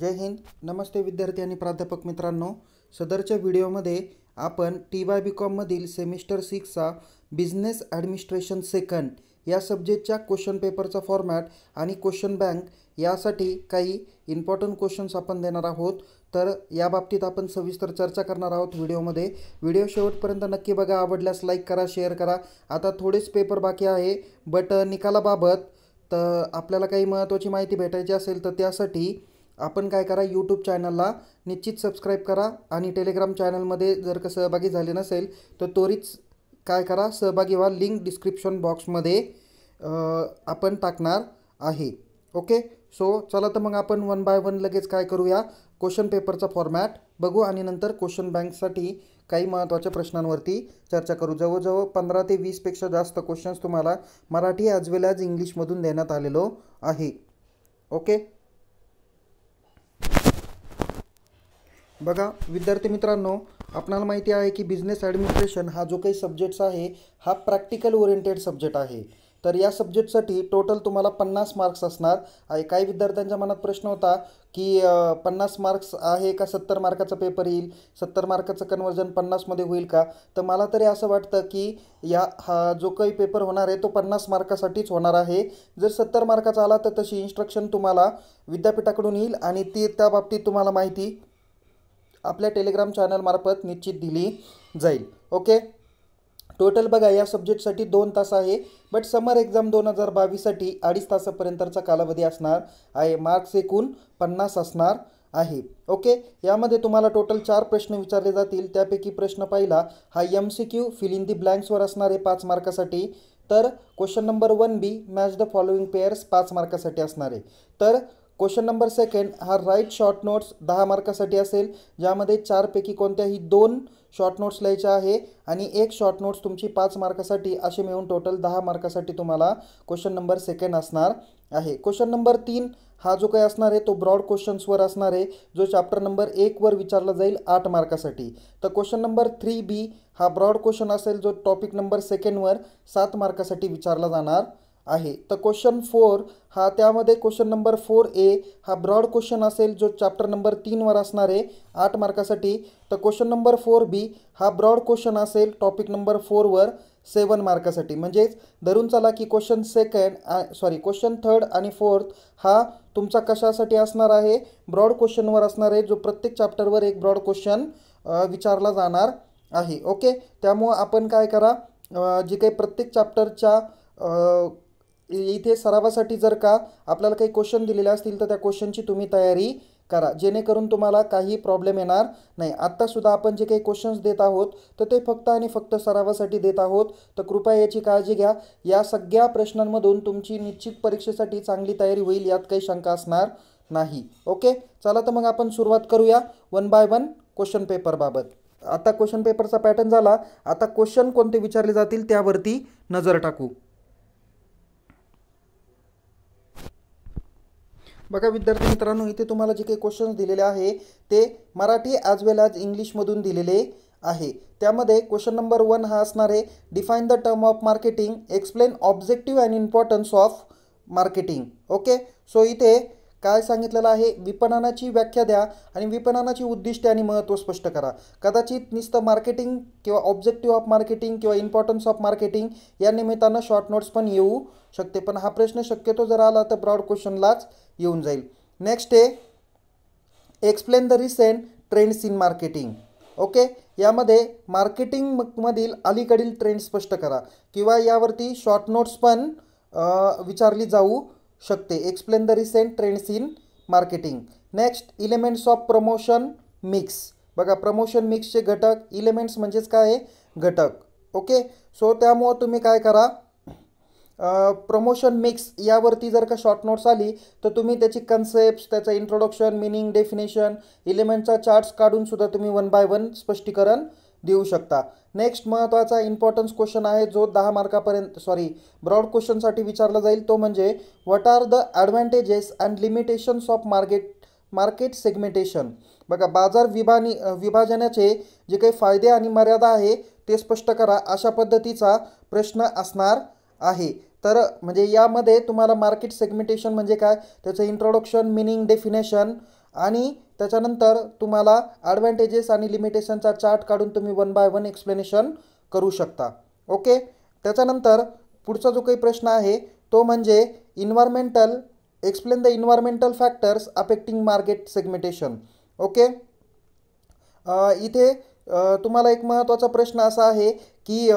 जय हिंद नमस्ते विद्यार्थी आणि प्राध्यापक मित्रांनो सदरच्या व्हिडिओमध्ये आपण टी वाय बी कॉममधील सेमिस्टर सिक्सचा बिझनेस ॲडमिनिस्ट्रेशन सेकंड या सब्जेक्टच्या क्वेश्चन पेपरचा फॉर्मॅट आणि क्वेश्चन बँक यासाठी काही इम्पॉर्टंट क्वेश्चन्स आपण देणार आहोत तर याबाबतीत आपण सविस्तर चर्चा करणार आहोत व्हिडिओमध्ये व्हिडिओ शेवटपर्यंत नक्की बघा आवडल्यास लाईक करा शेअर करा आता थोडेच पेपर बाकी आहे बट निकालाबाबत तर आपल्याला काही महत्त्वाची माहिती भेटायची असेल तर त्यासाठी आपण काय करा यूट्यूब चॅनलला निश्चित सबस्क्राईब करा आणि टेलिग्राम चॅनलमध्ये जर का सहभागी झाले नसेल तर त्वरित काय करा सहभागी व्हा लिंक डिस्क्रिप्शन बॉक्समध्ये आपण टाकणार आहे ओके सो चला तर मग आपण वन बाय वन लगेच काय करूया क्वेश्चन पेपरचा फॉर्मॅट बघू आणि नंतर क्वेश्चन बँकसाठी काही महत्त्वाच्या प्रश्नांवरती चर्चा करू जवळजवळ पंधरा ते वीसपेक्षा जास्त क्वेश्चन्स तुम्हाला मराठी ॲज वेल ॲज इंग्लिशमधून देण्यात आलेलो आहे ओके बघा विद्यार्थी मित्रांनो आपणाला माहिती आहे की बिझनेस ॲडमिनिस्ट्रेशन हा जो काही सब्जेक्ट्स आहे हा प्रॅक्टिकल ओरिएंटेड सब्जेक्ट आहे तर या सब्जेक्टसाठी टोटल तुम्हाला पन्नास मार्क्स असणार आहे काही विद्यार्थ्यांच्या मनात प्रश्न होता की पन्नास मार्क्स आहे का सत्तर मार्काचा पेपर येईल सत्तर मार्काचं कन्वर्जन पन्नासमध्ये होईल का तर मला तरी असं वाटतं की या हा जो काही पेपर होणार आहे तो पन्नास मार्कासाठीच होणार आहे जर सत्तर मार्काचा आला तर तशी इन्स्ट्रक्शन तुम्हाला विद्यापीठाकडून येईल आणि ती त्या बाबतीत तुम्हाला माहिती आपल्या टेलिग्राम चॅनलमार्फत निश्चित दिली जाईल ओके टोटल बघा या सब्जेक्टसाठी दोन तास आहे बट समर एक्झाम दोन हजार बावीससाठी अडीच तासापर्यंतचा कालावधी असणार आहे मार्क्स एकूण पन्नास असणार आहे ओके यामध्ये तुम्हाला टोटल चार प्रश्न विचारले जातील त्यापैकी प्रश्न पहिला हा M C Q fill in the ब्लँक्सवर असणार आहे पाच मार्कासाठी तर question number one B match the following pairs पाच मार्कासाठी असणार आहे तर क्वेश्चन नंबर सेकंड हा राईट शॉर्ट नोट्स दहा मार्कासाठी असेल ज्यामध्ये चारपैकी कोणत्याही दोन शॉर्ट नोट्स लिहायचे आहे आणि एक शॉर्ट नोट्स तुमची पाच मार्कासाठी असे मिळून टोटल दहा मार्कासाठी तुम्हाला क्वेश्चन नंबर सेकंड असणार आहे क्वेश्चन नंबर तीन हा जो काही असणार आहे तो ब्रॉड क्वेश्चन्सवर असणार आहे जो चॅप्टर नंबर एकवर विचारला जाईल आठ मार्कासाठी तर क्वेश्चन नंबर थ्री बी हा ब्रॉड क्वेश्चन असेल जो टॉपिक नंबर सेकंडवर सात मार्कासाठी विचारला जाणार आहे तर क्वेश्चन फोर हा त्यामध्ये क्वेश्चन नंबर फोर ए हा ब्रॉड क्वेश्चन असेल जो चॅप्टर नंबर तीनवर असणार आहे आठ मार्कासाठी तर क्वेश्चन नंबर फोर बी हा ब्रॉड क्वेश्चन असेल टॉपिक नंबर फोरवर सेवन मार्कासाठी म्हणजेच धरून चला की question second sorry question third आणि फोर्थ हा तुमचा कशासाठी असणार आहे ब्रॉड क्वेश्चनवर असणार आहे जो प्रत्येक चॅप्टरवर एक ब्रॉड क्वेश्चन विचारला जाणार आहे ओके त्यामुळं आपण काय करा जी काही प्रत्येक चॅप्टरच्या इथे सरावासाठी जर का आपल्याला काही क्वेश्चन दिलेले असतील तर त्या क्वेश्चनची तुम्ही तयारी करा जेणेकरून तुम्हाला काही प्रॉब्लेम येणार नाही आत्तासुद्धा आपण जे काही क्वेश्चन्स देत आहोत तर ते फक्त आणि फक्त सरावासाठी देत आहोत तर कृपया याची काळजी घ्या या सगळ्या प्रश्नांमधून तुमची निश्चित परीक्षेसाठी चांगली तयारी होईल यात काही शंका असणार नाही ओके चला तर मग आपण सुरुवात करूया वन बाय वन क्वेश्चन पेपरबाबत आता क्वेश्चन पेपरचा पॅटर्न झाला आता क्वेश्चन कोणते विचारले जातील त्यावरती नजर टाकू बघा विद्यार्थी मित्रांनो इथे तुम्हाला जे काही क्वेश्चन्स दिलेले आहे ते मराठी ॲज वेल ॲज इंग्लिशमधून दिलेले आहे त्यामध्ये क्वेश्चन नंबर वन हा असणार आहे define the term of marketing explain objective and importance of marketing okay so इथे काय सांगितलेलं आहे विपणनाची व्याख्या द्या आणि विपणनाची उद्दिष्टे आणि महत्त्व स्पष्ट करा कदाचित नुसतं मार्केटिंग किंवा ऑब्जेक्टिव्ह ऑफ मार्केटिंग किंवा इम्पॉर्टन्स ऑफ मार्केटिंग या निमित्तानं शॉर्ट नोट्स पण येऊ शकते पण हा प्रश्न शक्यतो जर आला तर ब्रॉड क्वेश्चनलाच येऊन जाईल नेक्स्ट आहे explain the recent trends in marketing okay यामध्ये मार्केटिंगमधील अलीकडील ट्रेंड स्पष्ट करा किंवा यावरती शॉर्ट नोट्स पण विचारली जाऊ शकते explain the recent trends in marketing next elements of promotion mix बघा प्रमोशन मिक्सचे घटक इलेमेंट्स म्हणजेच काय आहे घटक ओके सो त्यामुळं तुम्ही काय करा प्रमोशन मिक्स यावरती जर का शॉर्ट नोट्स आली तर तुम्ही त्याची कन्सेप्ट त्याचं इंट्रोडक्शन मिनिंग डेफिनेशन इलेमेंटचा चार्ट्स काढून सुद्धा तुम्ही वन बाय वन स्पष्टीकरण देऊ शकता नेक्स्ट महत्त्वाचा इम्पॉर्टन्स क्वेश्चन आहे जो दहा मार्कापर्यंत सॉरी ब्रॉड क्वेश्चनसाठी विचारला जाईल तो म्हणजे what are the advantages and limitations of market market segmentation बघा बाजार विभानी विभाजनाचे जे काही फायदे आणि मर्यादा आहे ते स्पष्ट करा अशा पद्धतीचा प्रश्न असणार आहे तर म्हणजे यामध्ये तुम्हाला मार्केट सेगमेंटेशन म्हणजे काय त्याचं इंट्रोडक्शन मिनिंग डेफिनेशन आणि त्याच्यानंतर तुम्हाला ॲडव्हान्टेजेस आणि लिमिटेशनचा चार्ट काढून तुम्ही वन बाय वन एक्सप्लेनेशन करू शकता ओके त्याच्यानंतर पुढचा जो काही प्रश्न आहे तो म्हणजे environmental explain the environmental factors affecting market segmentation okay इथे तुम्हाला एक महत्त्वाचा प्रश्न असा आहे की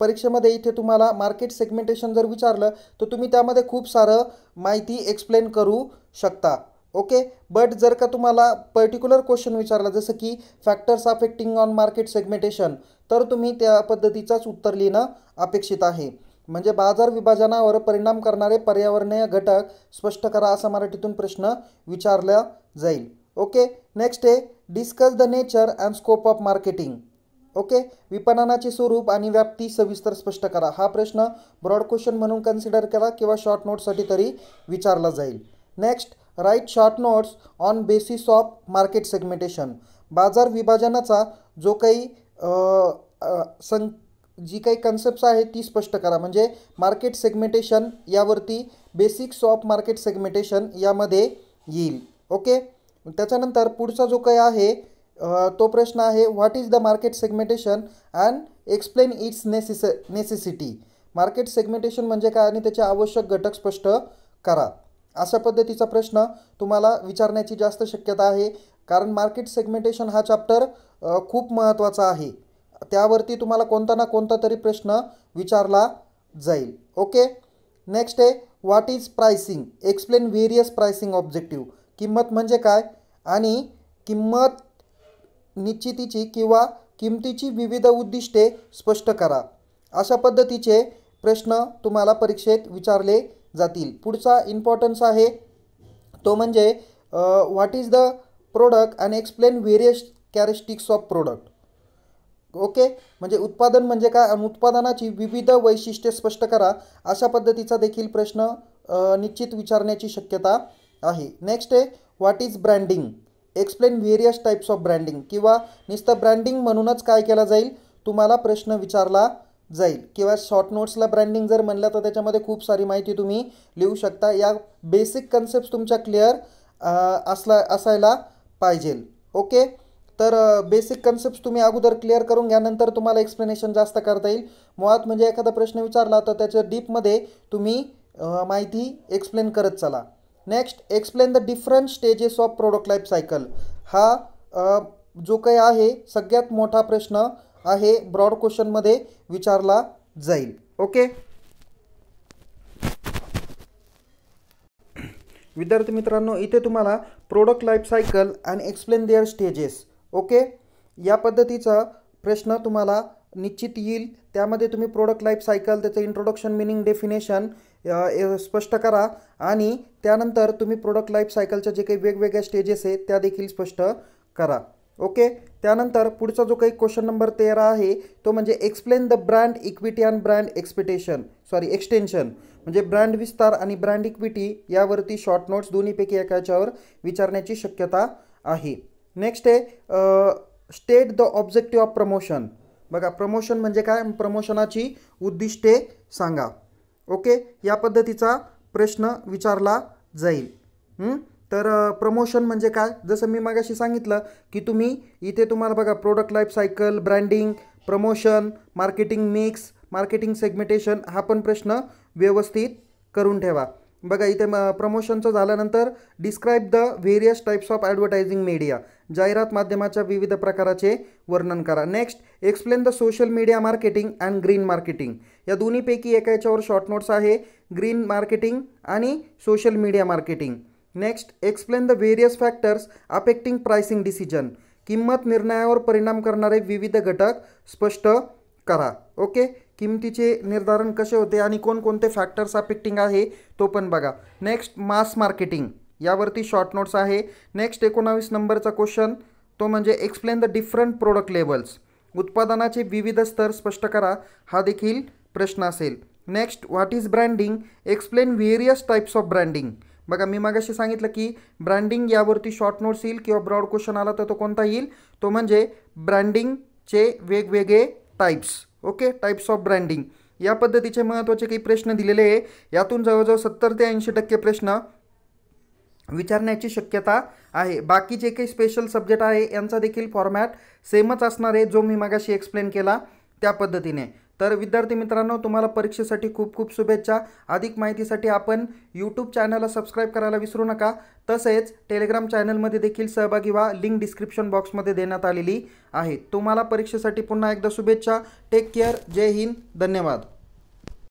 परीक्षेमध्ये इथे तुम्हाला मार्केट सेगमेंटेशन जर विचारलं तर तुम्ही त्यामध्ये खूप सारं माहिती एक्सप्लेन करू शकता ओके बट जर का तुम्हाला पर्टिक्युलर क्वेश्चन विचारला जसं की factors affecting on market segmentation तर तुम्ही त्या पद्धतीचाच उत्तर लिहिणं अपेक्षित आहे म्हणजे बाजार विभाजनावर परिणाम करणारे पर्यावरणीय घटक स्पष्ट करा असा मराठीतून प्रश्न विचारला जाईल ओके नेक्स्ट आहे discuss the nature and scope of marketing okay विपणनाचे स्वरूप आणि व्याप्ती सविस्तर स्पष्ट करा हा प्रश्न ब्रॉड क्वेश्चन म्हणून कन्सिडर करा किंवा शॉर्ट नोटसाठी तरी विचारला जाईल next write short notes on basis of market segmentation बाजार विभाजनाचा जो काही सं जी काही कन्सेप्ट आहे ती स्पष्ट करा म्हणजे मार्केट सेगमेंटेशन यावरती बेसिक्स ऑफ मार्केट सेगमेंटेशन यामध्ये येईल ओके त्याच्यानंतर पुढचा जो काही आहे तो प्रश्न आहे what is the market segmentation and explain its neces necessity market segmentation म्हणजे काय आणि त्याचे आवश्यक घटक स्पष्ट करा अशा पद्धतीचा प्रश्न तुम्हाला विचारण्याची जास्त शक्यता आहे कारण मार्केट सेगमेंटेशन हा चॅप्टर खूप महत्त्वाचा आहे त्यावरती तुम्हाला कोणता ना कोणता तरी प्रश्न विचारला जाईल ओके नेक्स्ट आहे what is pricing explain various pricing objective किंमत म्हणजे काय आणि किंमत निश्चितीची किंवा किमतीची विविध उद्दिष्टे स्पष्ट करा अशा पद्धतीचे प्रश्न तुम्हाला परीक्षेत विचारले जातील पुढचा इम्पॉर्टन्स आहे तो म्हणजे what is the product and explain various characteristics of product okay म्हणजे उत्पादन म्हणजे काय आणि उत्पादनाची विविध वैशिष्ट्ये स्पष्ट करा अशा पद्धतीचा देखील प्रश्न निश्चित विचारण्याची शक्यता आहे नेक्स्ट आहे what is branding explain various types of branding किंवा नुसतं ब्रँडिंग म्हणूनच काय केला जाईल तुम्हाला प्रश्न विचारला जाईल किंवा शॉर्ट नोट्सला ब्रँडिंग जर म्हणलं तर त्याच्यामध्ये खूप सारी माहिती तुम्ही लिहू शकता या बेसिक कन्सेप्ट तुमच्या क्लिअर असला असायला पाहिजे ओके तर बेसिक कन्सेप्ट तुम्ही अगोदर क्लिअर करून घ्यानंतर तुम्हाला एक्सप्लेनेशन जास्त करता येईल मुळात म्हणजे एखादा प्रश्न विचारला तर त्याच्या डीपमध्ये तुम्ही माहिती एक्सप्लेन करत चला next explain the different stages of product life cycle हा जो काही आहे सगळ्यात मोठा प्रश्न आहे ब्रॉड ब्रॉड क्वेश्चनमध्ये विचारला जाईल ओके विद्यार्थी मित्रांनो इथे तुम्हाला product life cycle and explain their stages okay या पद्धतीचा प्रश्न तुम्हाला निश्चित येईल त्यामध्ये तुम्ही प्रोडक्ट लाईफ सायकल त्याचं इंट्रोडक्शन मिनिंग डेफिनेशन स्पष्ट करा आणि त्यानंतर तुम्ही प्रोडक्ट लाईफ सायकलच्या जे काही वेगवेगळ्या स्टेजेस आहेत त्या देखील स्पष्ट करा ओके त्यानंतर पुढचा जो काही क्वेश्चन नंबर तेरा आहे तो म्हणजे explain the brand equity and brand expectation sorry extension म्हणजे ब्रँड विस्तार आणि ब्रँड इक्विटी यावरती शॉर्ट नोट्स दोन्हीपैकी एकाच्यावर विचारण्याची शक्यता आहे नेक्स्ट आहे state the objective of promotion बघा प्रमोशन म्हणजे काय प्रमोशनाची उद्दिष्टे सांगा ओके या पद्धतीचा प्रश्न विचारला जाईल तर प्रमोशन म्हणजे काय जसं मी मागाशी सांगितलं की तुम्ही इथे तुम्हाला बघा product life cycle branding promotion marketing mix marketing segmentation हा पण प्रश्न व्यवस्थित करून ठेवा बघा इथे म प्रमोशनचं झाल्यानंतर describe the various types of advertising media जाहिरात माध्यमाच्या विविध प्रकाराचे वर्णन करा next explain the social media marketing and green marketing या दोन्हीपैकी एका याच्यावर शॉर्ट नोट्स आहे ग्रीन मार्केटिंग आणि social media marketing next explain the various factors affecting pricing decision किंमत निर्णयावर परिणाम करणारे विविध घटक स्पष्ट करा ओके किमतीचे निर्धारण कसे होते आणि कोणकोणते फॅक्टर्स अफेक्टिंग आहे तो पण बघा नेक्स्ट मास मार्केटिंग यावरती शॉर्ट नोट्स आहे नेक्स्ट एकोणावीस नंबरचा क्वेश्चन तो म्हणजे explain the different product levels उत्पादनाचे विविध स्तर स्पष्ट करा हा देखील प्रश्न असेल next what is branding explain various types of branding बघा मी मागाशी सांगितलं की ब्रँडिंग यावरती शॉर्ट नोट्स येईल किंवा ब्रॉड क्वेश्चन आला तर तो कोणता येईल तो म्हणजे ब्रँडिंगचे वेगवेगळे types okay types of branding या पद्धतीचे महत्त्वाचे काही प्रश्न दिलेले आहे यातून जवळजवळ सत्तर ते ऐंशी टक्के प्रश्न विचारण्याची शक्यता आहे बाकी जे काही स्पेशल सब्जेक्ट आहे यांचा देखील फॉर्मॅट सेमच असणार आहे जो मी मागाशी एक्सप्लेन केला त्या पद्धतीने तर विद्यार्थी मित्रांनो तुम्हाला परीक्षेसाठी खूप खूप शुभेच्छा अधिक माहितीसाठी आपण यूट्यूब चॅनलला सबस्क्राईब करायला विसरू नका तसेच टेलिग्राम चॅनलमध्ये देखील सहभागी व्हा लिंक डिस्क्रिप्शन बॉक्समध्ये देण्यात आलेली आहे तुम्हाला परीक्षेसाठी पुन्हा एकदा शुभेच्छा टेक केअर जय हिंद धन्यवाद